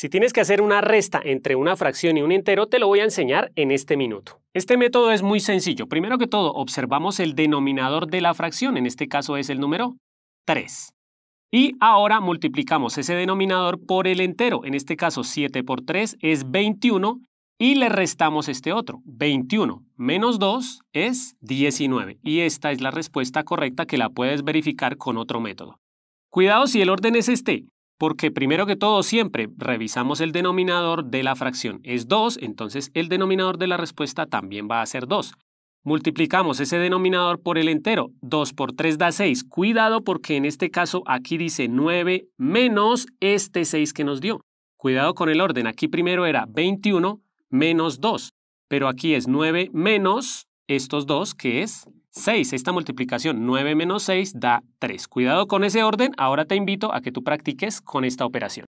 Si tienes que hacer una resta entre una fracción y un entero, te lo voy a enseñar en este minuto. Este método es muy sencillo. Primero que todo, observamos el denominador de la fracción, en este caso es el número 3. Y ahora multiplicamos ese denominador por el entero, en este caso 7 por 3 es 21, y le restamos este otro, 21 menos 2 es 19. Y esta es la respuesta correcta que la puedes verificar con otro método. Cuidado si el orden es este. Porque primero que todo, siempre revisamos el denominador de la fracción. Es 2, entonces el denominador de la respuesta también va a ser 2. Multiplicamos ese denominador por el entero. 2 por 3 da 6. Cuidado porque en este caso aquí dice 9 menos este 6 que nos dio. Cuidado con el orden. Aquí primero era 21 menos 2. Pero aquí es 9 menos estos dos, que es 6. Esta multiplicación 9 menos 6 da 3. Cuidado con ese orden. Ahora te invito a que tú practiques con esta operación.